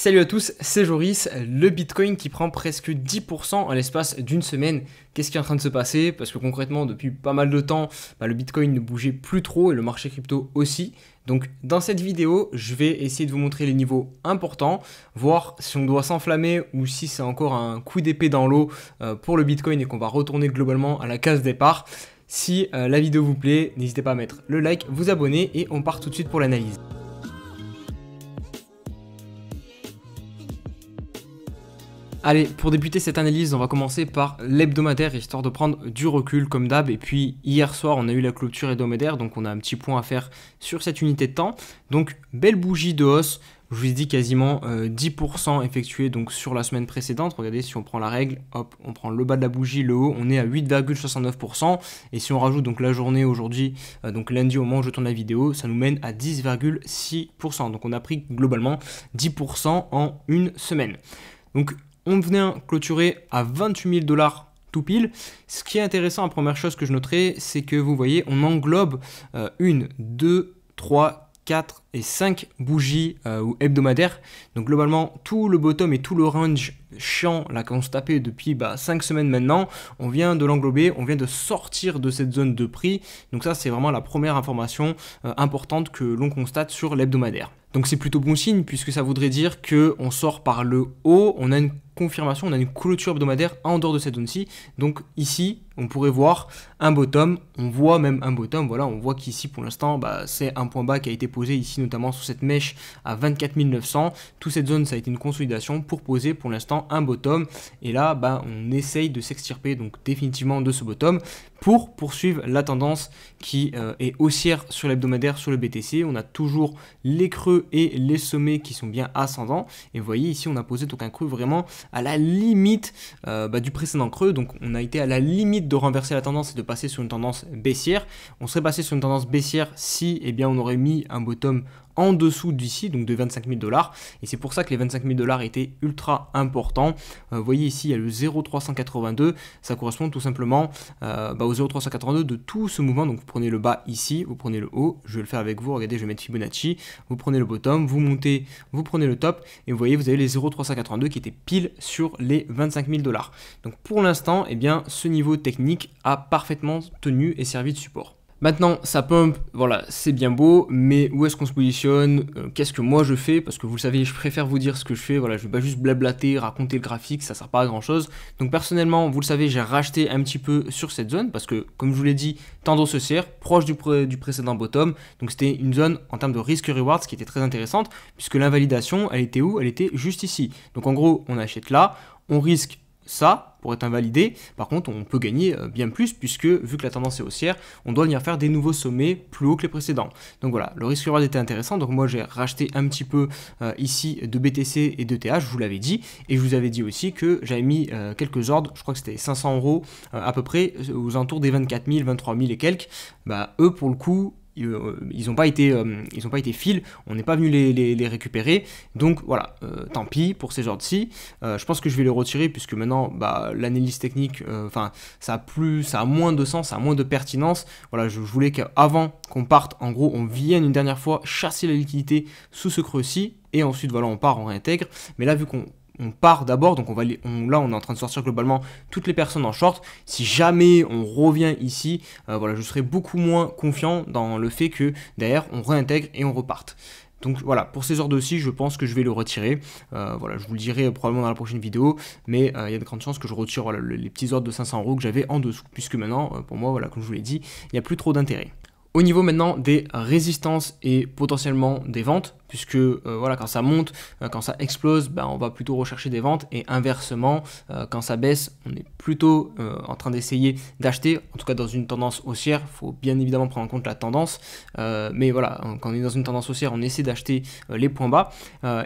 Salut à tous, c'est Joris. Le Bitcoin qui prend presque 10% en l'espace d'une semaine. Qu'est-ce qui est en train de se passer Parce que concrètement, depuis pas mal de temps, bah, le Bitcoin ne bougeait plus trop et le marché crypto aussi. Donc dans cette vidéo, je vais essayer de vous montrer les niveaux importants, voir si on doit s'enflammer ou si c'est encore un coup d'épée dans l'eau euh, pour le Bitcoin et qu'on va retourner globalement à la case départ. Si euh, la vidéo vous plaît, n'hésitez pas à mettre le like, vous abonner et on part tout de suite pour l'analyse. Allez, pour débuter cette analyse, on va commencer par l'hebdomadaire, histoire de prendre du recul comme d'hab. Et puis hier soir, on a eu la clôture hebdomadaire, donc on a un petit point à faire sur cette unité de temps. Donc belle bougie de hausse, je vous dis quasiment 10% euh, effectué donc sur la semaine précédente. Regardez, si on prend la règle, hop, on prend le bas de la bougie, le haut, on est à 8,69%. Et si on rajoute donc la journée aujourd'hui, euh, donc lundi au moment où je tourne la vidéo, ça nous mène à 10,6%. Donc on a pris globalement 10% en une semaine. Donc on venait clôturer à 28 000 dollars tout pile. Ce qui est intéressant, la première chose que je noterai, c'est que vous voyez, on englobe euh, une, deux, trois, quatre et cinq bougies euh, ou hebdomadaires. Donc globalement, tout le bottom et tout le range chiant là qu'on se tapait depuis bah, 5 semaines maintenant, on vient de l'englober, on vient de sortir de cette zone de prix. Donc ça, c'est vraiment la première information euh, importante que l'on constate sur l'hebdomadaire. Donc c'est plutôt bon signe puisque ça voudrait dire que on sort par le haut, on a une confirmation, on a une clôture hebdomadaire en dehors de cette zone-ci. Donc ici, on pourrait voir un bottom, on voit même un bottom, voilà, on voit qu'ici pour l'instant, bah, c'est un point bas qui a été posé ici notamment sur cette mèche à 24 900. Toute cette zone, ça a été une consolidation pour poser pour l'instant un bottom. Et là, bah, on essaye de s'extirper donc définitivement de ce bottom pour poursuivre la tendance qui euh, est haussière sur l'hebdomadaire sur le BTC. On a toujours les creux et les sommets qui sont bien ascendants. Et vous voyez ici, on a posé aucun un creux vraiment à la limite euh, bah, du précédent creux. Donc on a été à la limite de renverser la tendance et de passer sur une tendance baissière. On serait passé sur une tendance baissière si eh bien, on aurait mis un bottom en dessous d'ici, donc de 25 000 dollars. Et c'est pour ça que les 25 000 dollars étaient ultra importants. Euh, vous voyez ici, il y a le 0,382. Ça correspond tout simplement euh, bah, au 0,382 de tout ce mouvement. Donc vous prenez le bas ici, vous prenez le haut. Je vais le faire avec vous. Regardez, je vais mettre Fibonacci. Vous prenez le bottom, vous montez, vous prenez le top. Et vous voyez, vous avez les 0,382 qui étaient pile sur les 25 000 dollars. Donc pour l'instant, et eh bien, ce niveau technique a parfaitement tenu et servi de support. Maintenant, ça pump, voilà, c'est bien beau, mais où est-ce qu'on se positionne euh, Qu'est-ce que moi je fais Parce que vous le savez, je préfère vous dire ce que je fais, voilà, je vais pas juste blablater, raconter le graphique, ça ne sert pas à grand chose. Donc personnellement, vous le savez, j'ai racheté un petit peu sur cette zone, parce que comme je vous l'ai dit, tendance serre, proche du, du précédent bottom, donc c'était une zone en termes de risque-reward, ce qui était très intéressante, puisque l'invalidation, elle était où Elle était juste ici. Donc en gros, on achète là, on risque ça, pour être invalidé. Par contre, on peut gagner euh, bien plus puisque vu que la tendance est haussière, on doit venir faire des nouveaux sommets plus hauts que les précédents. Donc voilà, le risque reward était intéressant. Donc moi j'ai racheté un petit peu euh, ici de BTC et de TH, je vous l'avais dit, et je vous avais dit aussi que j'avais mis euh, quelques ordres, je crois que c'était 500 euros à peu près aux entours des 24 000, 23 000 et quelques. Bah eux pour le coup, ils n'ont euh, pas été, euh, ils ont pas été fils, on n'est pas venu les, récupérer. Donc voilà, euh, tant pis pour ces genres-ci. je pense que je vais les retirer puisque maintenant, bah, l'analyse technique, enfin, ça a plus, ça moins de sens, ça a moins de pertinence. Voilà, je, voulais qu'avant qu'on parte, en gros, on vienne une dernière fois chasser la liquidité sous ce creux-ci et ensuite voilà on part, on réintègre. Mais là vu qu'on on part d'abord, donc on va là on est en train de sortir globalement toutes les personnes en short. Si jamais on revient ici, euh, voilà, je serai beaucoup moins confiant dans le fait que derrière on réintègre et on reparte. Donc voilà, pour ces ordres aussi, je pense que je vais le retirer. Euh, voilà, je vous le dirai probablement dans la prochaine vidéo, mais euh, il y a de grandes chances que je retire les petits ordres de 500 euros que j'avais en dessous, puisque maintenant, pour moi, voilà, comme je vous l'ai dit, il n'y a plus trop d'intérêt. Au niveau maintenant des résistances et potentiellement des ventes, puisque euh, voilà, quand ça monte, euh, quand ça explose, ben, on va plutôt rechercher des ventes et inversement, euh, quand ça baisse, on est plutôt en train d'essayer d'acheter, en tout cas dans une tendance haussière, il faut bien évidemment prendre en compte la tendance, mais voilà, quand on est dans une tendance haussière, on essaie d'acheter les points bas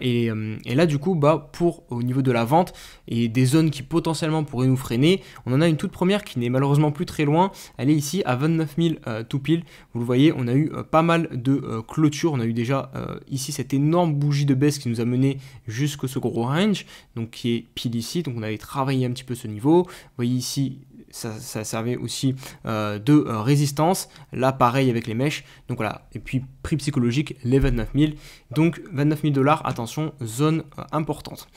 et, là du coup, bah, pour au niveau de la vente et des zones qui potentiellement pourraient nous freiner, on en a une toute première qui n'est malheureusement plus très loin, elle est ici à 29 000 tout pile, vous le voyez, on a eu pas mal de clôtures, on a eu déjà ici cette énorme bougie de baisse qui nous a mené Jusque ce gros range, donc qui est pile ici, donc on avait travaillé un petit peu ce niveau. Vous voyez ici, ça, servait aussi euh, de euh, résistance, là pareil avec les mèches, donc voilà, et puis prix psychologique, les 29 000, donc 29 000 dollars, attention, zone euh, importante.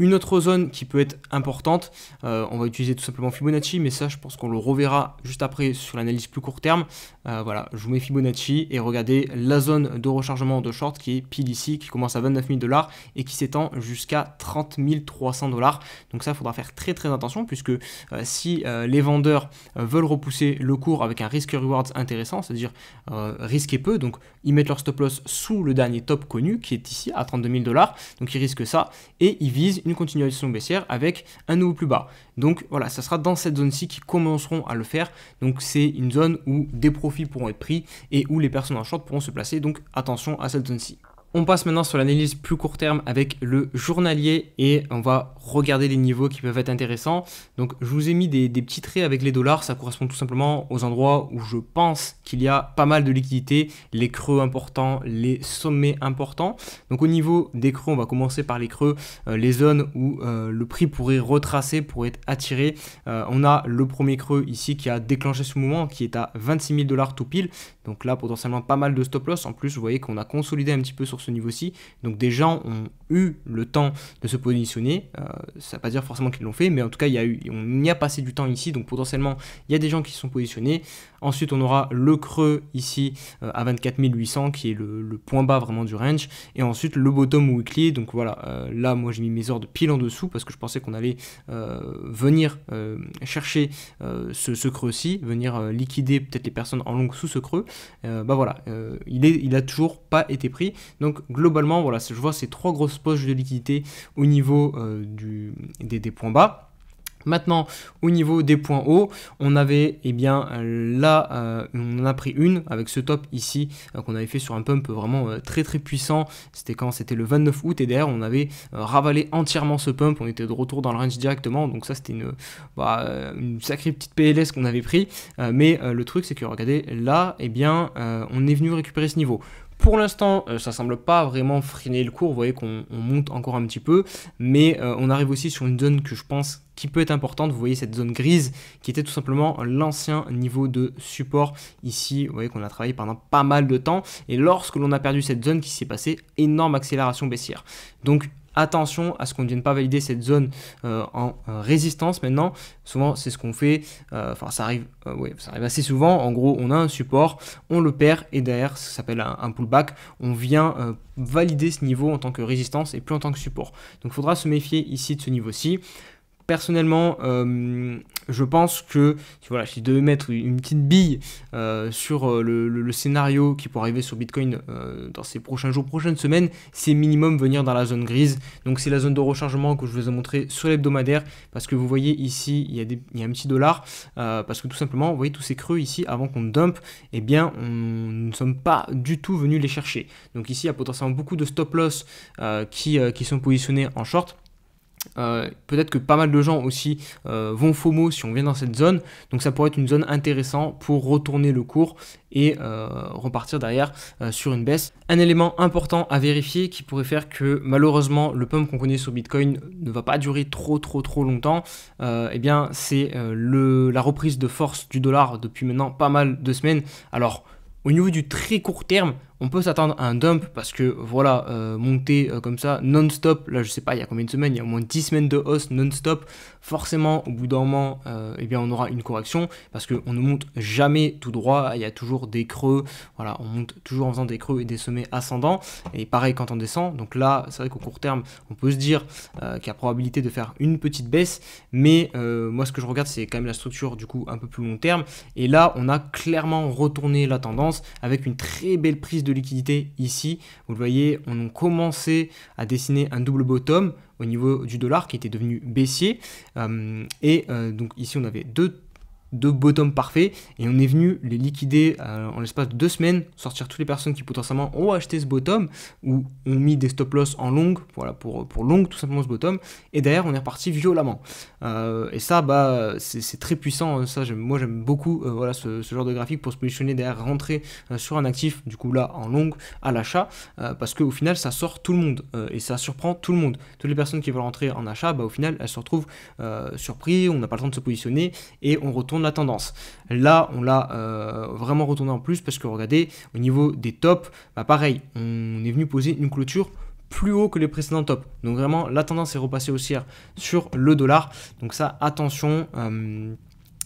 Une autre zone qui peut être importante, euh, on va utiliser tout simplement Fibonacci, mais ça je pense qu'on le reverra juste après sur l'analyse plus court terme. Euh, voilà, je vous mets Fibonacci et regardez la zone de rechargement de short qui est pile ici, qui commence à 29 000 dollars et qui s'étend jusqu'à 30 300 dollars. Donc ça, il faudra faire très très attention puisque euh, si les vendeurs veulent repousser le cours avec un risque rewards intéressant, c'est-à-dire risquer peu, donc ils mettent leur stop loss sous le dernier top connu qui est ici à 32 000 dollars, donc ils risquent ça et ils visent continuation baissière avec un nouveau plus bas. Donc voilà, ça sera dans cette zone-ci qu'ils commenceront à le faire. Donc c'est une zone où des profits pourront être pris et où les personnes en short pourront se placer. Donc attention à cette zone-ci. On passe maintenant sur l'analyse plus court terme avec le journalier et on va regarder les niveaux qui peuvent être intéressants. Donc je vous ai mis des, petits traits avec les dollars, ça correspond tout simplement aux endroits où je pense qu'il y a pas mal de liquidités, les creux importants, les sommets importants. Donc au niveau des creux, on va commencer par les creux, euh, les zones où euh, le prix pourrait retracer, pourrait être attiré. Euh, on a le premier creux ici qui a déclenché ce mouvement qui est à 26 000 dollars tout pile. Donc là potentiellement pas mal de stop loss. En plus vous voyez qu'on a consolidé un petit peu sur ce niveau-ci. Donc des gens ont eu le temps de se positionner. Euh, ça ne veut pas dire forcément qu'ils l'ont fait, mais en tout cas, il y a eu, on y a passé du temps ici, donc potentiellement, il y a des gens qui se sont positionnés. Ensuite, on aura le creux ici euh, à 24 800, qui est le, point bas vraiment du range, et ensuite le bottom weekly. Donc voilà, euh, là, moi, j'ai mis mes ordres pile en dessous parce que je pensais qu'on allait venir chercher ce, ce creux-ci, venir liquider peut-être les personnes en longue sous ce creux. bah voilà, il, est, il a toujours pas été pris. Donc globalement, voilà, je vois ces trois grosses poche de liquidité au niveau euh, du, des, points bas. Maintenant, au niveau des points hauts, on avait, et eh bien, là, euh, on en a pris une avec ce top ici euh, qu'on avait fait sur un pump vraiment très très puissant. C'était quand C'était le 29 août et derrière, on avait ravalé entièrement ce pump. On était de retour dans le range directement. Donc ça, c'était une, bah, sacrée petite PLS qu'on avait pris. mais le truc, c'est que regardez, là, et eh bien, on est venu récupérer ce niveau. Pour l'instant, euh, ça semble pas vraiment freiner le cours. Vous voyez qu'on monte encore un petit peu, mais euh, on arrive aussi sur une zone que je pense qui peut être importante. Vous voyez cette zone grise qui était tout simplement l'ancien niveau de support ici. Vous voyez qu'on a travaillé pendant pas mal de temps. Et lorsque l'on a perdu cette zone qui s'est passé énorme accélération baissière. Donc attention à ce qu'on ne vienne pas valider cette zone euh, en euh, résistance maintenant. Souvent, c'est ce qu'on fait, euh, enfin, ça, arrive, ça arrive assez souvent. En gros, on a un support, on le perd et derrière, qui s'appelle un, un, pullback, on vient valider ce niveau en tant que résistance et plus en tant que support. Donc, il faudra se méfier ici de ce niveau-ci. Personnellement, euh, je pense que voilà, si je devais mettre une petite bille euh, sur euh, le, scénario qui pourrait arriver sur Bitcoin dans ces prochains jours, prochaines semaines, c'est minimum venir dans la zone grise. Donc c'est la zone de rechargement que je vous ai montré sur l'hebdomadaire parce que vous voyez ici, il y a, un petit dollar parce que tout simplement, vous voyez tous ces creux ici avant qu'on dump, eh bien on, nous ne sommes pas du tout venus les chercher. Donc ici, il y a potentiellement beaucoup de stop loss qui sont positionnés en short. Euh, peut-être que pas mal de gens aussi euh, vont FOMO si on vient dans cette zone. Donc ça pourrait être une zone intéressante pour retourner le cours et euh, repartir derrière sur une baisse. Un élément important à vérifier qui pourrait faire que malheureusement le pump qu'on connaît sur Bitcoin ne va pas durer trop trop trop longtemps, et eh bien c'est la reprise de force du dollar depuis maintenant pas mal de semaines. Alors au niveau du très court terme, on peut s'attendre à un dump parce que voilà, euh, monter euh, comme ça non-stop, là je sais pas il y a combien de semaines, il y a au moins 10 semaines de hausse non-stop, forcément au bout d'un moment euh, eh bien, on aura une correction parce que on ne monte jamais tout droit, il y a toujours des creux, voilà, on monte toujours en faisant des creux et des sommets ascendants, et pareil quand on descend, donc là c'est vrai qu'au court terme on peut se dire euh, qu'il y a probabilité de faire une petite baisse, mais moi ce que je regarde c'est quand même la structure du coup un peu plus long terme, et là on a clairement retourné la tendance avec une très belle prise de de liquidité ici. Vous le voyez, on a commencé à dessiner un double bottom au niveau du dollar qui était devenu baissier. Euh, et euh, donc ici, on avait deux de bottom parfait et on est venu les liquider euh, en l'espace de deux semaines, sortir toutes les personnes qui potentiellement ont acheté ce bottom ou ont mis des stop loss en longue, voilà pour, pour longue tout simplement ce bottom et derrière on est reparti violemment euh, et ça bah c'est très puissant hein, ça moi j'aime beaucoup euh, voilà ce, genre de graphique pour se positionner derrière rentrer sur un actif du coup là en longue à l'achat parce que au final ça sort tout le monde et ça surprend tout le monde toutes les personnes qui veulent rentrer en achat bah au final elles se retrouvent surpris on n'a pas le temps de se positionner et on retourne la tendance. Là, on l'a euh, vraiment retourné en plus parce que regardez, au niveau des tops, bah pareil, on est venu poser une clôture plus haut que les précédents tops. Donc vraiment, la tendance est repassée haussière sur le dollar. Donc ça, attention. Euh,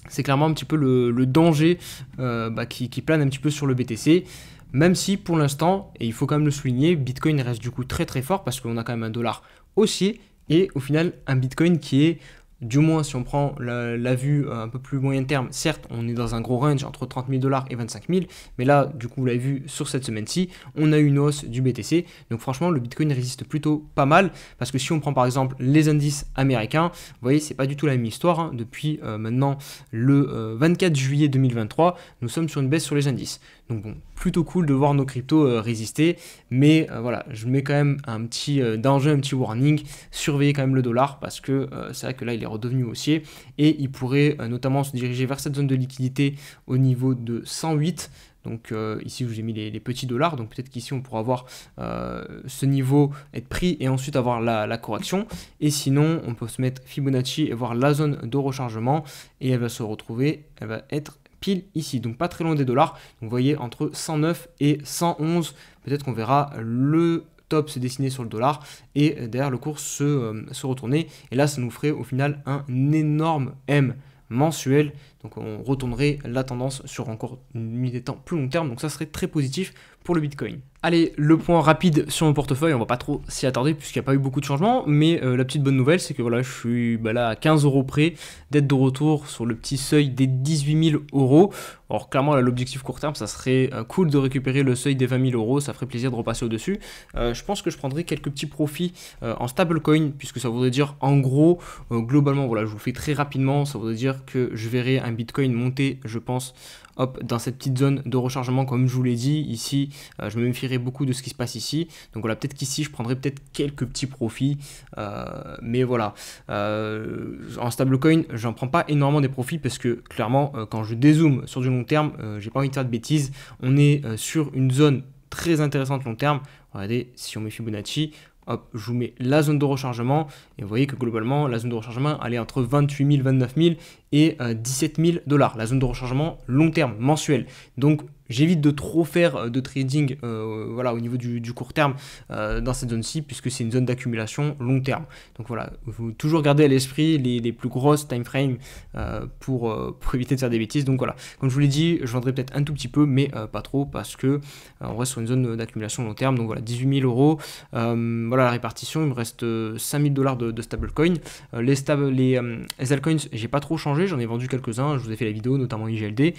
c'est clairement un petit peu le, danger euh, bah, qui plane un petit peu sur le BTC. Même si pour l'instant, et il faut quand même le souligner, Bitcoin reste du coup très très fort parce qu'on a quand même un dollar haussier et au final un Bitcoin qui est du moins si on prend la, vue euh, un peu plus moyen terme, certes on est dans un gros range entre 30 000 dollars et 25 000, mais là du coup vous l'avez vu sur cette semaine-ci, on a une hausse du BTC, donc franchement le Bitcoin résiste plutôt pas mal, parce que si on prend par exemple les indices américains, vous voyez c'est pas du tout la même histoire, hein. depuis euh, maintenant le 24 euh, juillet 2023, nous sommes sur une baisse sur les indices. Donc bon, plutôt cool de voir nos cryptos euh, résister, mais euh, voilà, je mets quand même un petit euh, danger, un petit warning, surveillez quand même le dollar parce que c'est vrai que là il est redevenu haussier et il pourrait notamment se diriger vers cette zone de liquidité au niveau de 108. Donc ici je vous mis les, petits dollars, donc peut-être qu'ici on pourra avoir ce niveau être pris et ensuite avoir la, correction. Et sinon on peut se mettre Fibonacci et voir la zone de rechargement et elle va se retrouver, elle va être pile ici, donc pas très loin des dollars. vous voyez entre 109 et 111, peut-être qu'on verra le top se dessiner sur le dollar et euh, derrière le cours euh, se, retourner. Et là, ça nous ferait au final un énorme M mensuel. Donc on retournerait la tendance sur encore une des temps plus long terme. Donc ça serait très positif pour le Bitcoin. Allez, le point rapide sur mon portefeuille, on va pas trop s'y attarder puisqu'il n'y a pas eu beaucoup de changements, mais euh, la petite bonne nouvelle c'est que voilà, je suis bah là à 15 euros près d'être de retour sur le petit seuil des 18 000 euros. Alors clairement, là l'objectif court terme, ça serait euh, cool de récupérer le seuil des 20 000 euros, ça ferait plaisir de repasser au-dessus. Euh, je pense que je prendrai quelques petits profits en stablecoin puisque ça voudrait dire en gros, globalement, voilà, je vous fais très rapidement, ça voudrait dire que je verrai un bitcoin monter, je pense, hop, dans cette petite zone de rechargement comme je vous l'ai dit. Ici, je me méfierai beaucoup de ce qui se passe ici. Donc voilà, peut-être qu'ici, je prendrai peut-être quelques petits profits. Euh, mais voilà, en euh, en stablecoin, j'en prends pas énormément des profits parce que clairement, euh, quand je dézoome sur du long terme, j'ai pas envie de faire de bêtises. On est sur une zone très intéressante long terme. Regardez, si on met Fibonacci, Hop, je vous mets la zone de rechargement et vous voyez que globalement la zone de rechargement allait entre 28 000, 29 000 et 17 000 dollars. La zone de rechargement long terme, mensuel. Donc J'évite de trop faire euh, de trading euh, voilà, au niveau du, court terme euh, dans cette zone-ci, puisque c'est une zone d'accumulation long terme. Donc voilà, vous toujours garder à l'esprit les, plus grosses time frames pour, éviter de faire des bêtises. Donc voilà, comme je vous l'ai dit, je vendrai peut-être un tout petit peu, mais pas trop, parce que on reste sur une zone d'accumulation long terme. Donc voilà, 18 000 euros. voilà la répartition, il me reste 5 000 dollars de, de stablecoin. les, stable, les, stablecoins, j'ai pas trop changé, j'en ai vendu quelques-uns, je vous ai fait la vidéo, notamment IGLD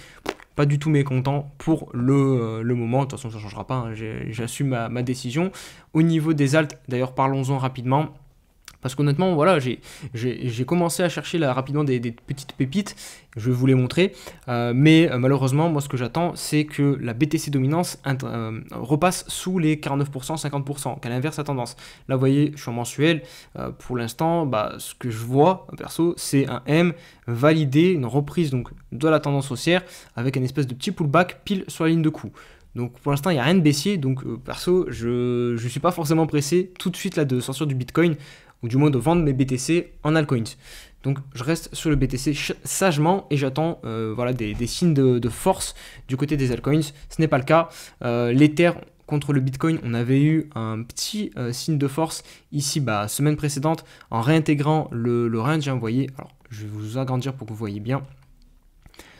pas du tout mécontent pour le, euh, le moment. De toute façon, ça ne changera pas. Hein. J'assume ma, ma, décision. Au niveau des altes, d'ailleurs, parlons-en rapidement. Parce qu'honnêtement, voilà, j'ai commencé à chercher rapidement des, petites pépites, je vais vous les montrer, euh, mais euh, malheureusement, moi ce que j'attends, c'est que la BTC dominance euh, repasse sous les 49%, 50%, qu'elle inverse sa tendance. Là, vous voyez, je suis en mensuel, pour l'instant, bah, ce que je vois, perso, c'est un M validé, une reprise donc, de la tendance haussière avec un espèce de petit pullback pile sur la ligne de coup. Donc pour l'instant, il n'y a rien de baissier. Donc perso, je ne suis pas forcément pressé tout de suite là de sortir du Bitcoin ou du moins de vendre mes BTC en altcoins. Donc je reste sur le BTC sagement et j'attends euh, voilà, des, signes de, force du côté des altcoins. Ce n'est pas le cas. Euh, L'Ether contre le Bitcoin, on avait eu un petit euh, signe de force ici, bah, semaine précédente, en réintégrant le, range. Hein, vous voyez, alors je vais vous agrandir pour que vous voyez bien.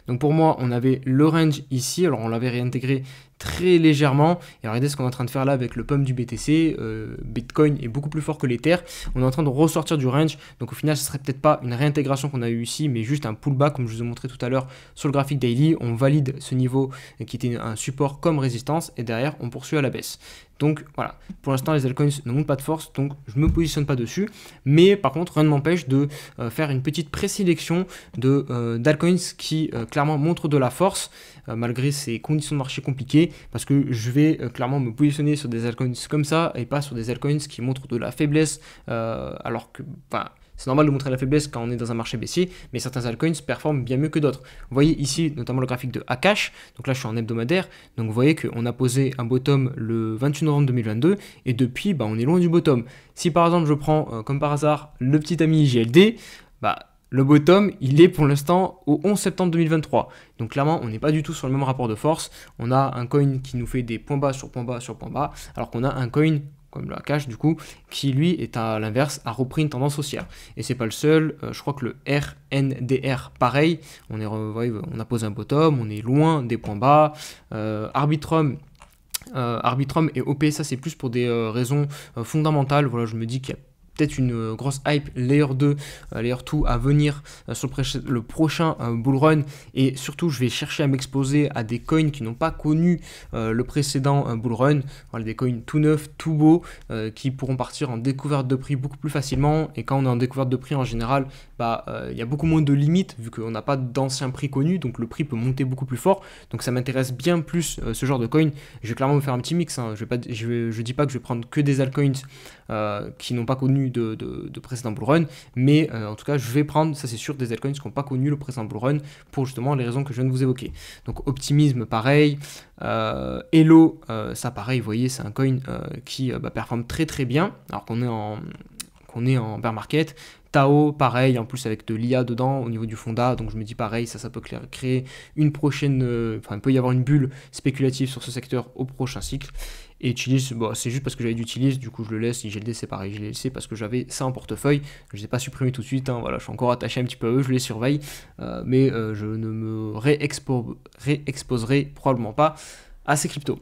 Donc pour moi, on avait le range ici, alors on l'avait réintégré très légèrement. Et regardez ce qu'on est en train de faire là avec le pomme du BTC. Euh, Bitcoin est beaucoup plus fort que l'Ether. On est en train de ressortir du range. Donc au final, ce serait peut-être pas une réintégration qu'on a eu ici, mais juste un pullback comme je vous ai montré tout à l'heure sur le graphique daily. On valide ce niveau qui était un support comme résistance et derrière on poursuit à la baisse. Donc voilà, pour l'instant les altcoins ne montent pas de force, donc je ne me positionne pas dessus. Mais par contre, rien ne m'empêche de euh, faire une petite présélection euh, d'altcoins qui clairement montrent de la force, malgré ces conditions de marché compliquées parce que je vais euh, clairement me positionner sur des altcoins comme ça et pas sur des altcoins qui montrent de la faiblesse euh, alors que c'est normal de montrer la faiblesse quand on est dans un marché baissier, mais certains altcoins performent bien mieux que d'autres. Vous voyez ici notamment le graphique de Akash, donc là je suis en hebdomadaire, donc vous voyez qu'on a posé un bottom le 28 novembre 2022, et depuis bah, on est loin du bottom. Si par exemple je prends euh, comme par hasard le petit ami GLD bah le bottom, il est pour l'instant au 11 septembre 2023. Donc clairement, on n'est pas du tout sur le même rapport de force. On a un coin qui nous fait des points bas sur points bas sur points bas, alors qu'on a un coin comme la cash du coup, qui lui est à l'inverse, a repris une tendance haussière. Et c'est pas le seul, euh, je crois que le RNDR, pareil, on, est, euh, on a posé un bottom, on est loin des points bas. Euh, Arbitrum, Arbitrum et OP, ça c'est plus pour des raisons fondamentales. Voilà, je me dis qu'il y a peut-être une euh, grosse hype layer 2, euh, layer 2 à venir euh, sur le, prochain bull run et surtout je vais chercher à m'exposer à des coins qui n'ont pas connu le précédent bull run, voilà, des coins tout neufs, tout beaux qui pourront partir en découverte de prix beaucoup plus facilement et quand on est en découverte de prix en général, bah il y a beaucoup moins de limites vu qu'on n'a pas d'ancien prix connu donc le prix peut monter beaucoup plus fort donc ça m'intéresse bien plus ce genre de coins, Je vais clairement me faire un petit mix, hein. je, ne dis pas que je vais prendre que des altcoins euh, qui n'ont pas connu de, précédent bull run, mais euh, en tout cas, je vais prendre, ça c'est sûr, des altcoins qui n'ont pas connu le précédent bull run pour justement les raisons que je viens de vous évoquer. Donc, optimisme, pareil. Euh, Hello, euh, ça pareil, vous voyez, c'est un coin qui bah, performe très très bien, alors qu'on est en qu'on est en bear market, Tao, pareil, en plus avec de l'IA dedans au niveau du Fonda, donc je me dis pareil, ça, ça peut créer une prochaine, enfin, il peut y avoir une bulle spéculative sur ce secteur au prochain cycle. Et utilise, bah, c'est juste parce que j'avais d'utilise, du coup je le laisse, IGLD c'est pareil, je l'ai laissé parce que j'avais ça en portefeuille, je ne les ai pas supprimés tout de suite, hein, voilà, je suis encore attaché un petit peu à eux, je les surveille, euh, mais euh, je ne me réexposerai probablement pas à ces cryptos.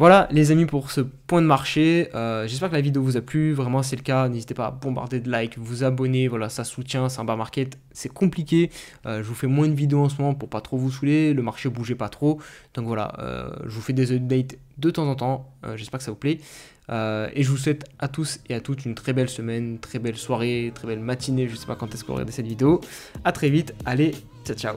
Voilà les amis pour ce point de marché. Euh, j'espère que la vidéo vous a plu. Vraiment c'est le cas. N'hésitez pas à bombarder de likes, vous abonner. Voilà, ça soutient, c'est un bar market. C'est compliqué. Euh, je vous fais moins de vidéos en ce moment pour pas trop vous saouler. Le marché bougeait pas trop. Donc voilà, euh, je vous fais des updates de temps en temps. J'espère que ça vous plaît. et je vous souhaite à tous et à toutes une très belle semaine, très belle soirée, très belle matinée. Je sais pas quand est-ce que vous regardez cette vidéo. à très vite. Allez, ciao ciao.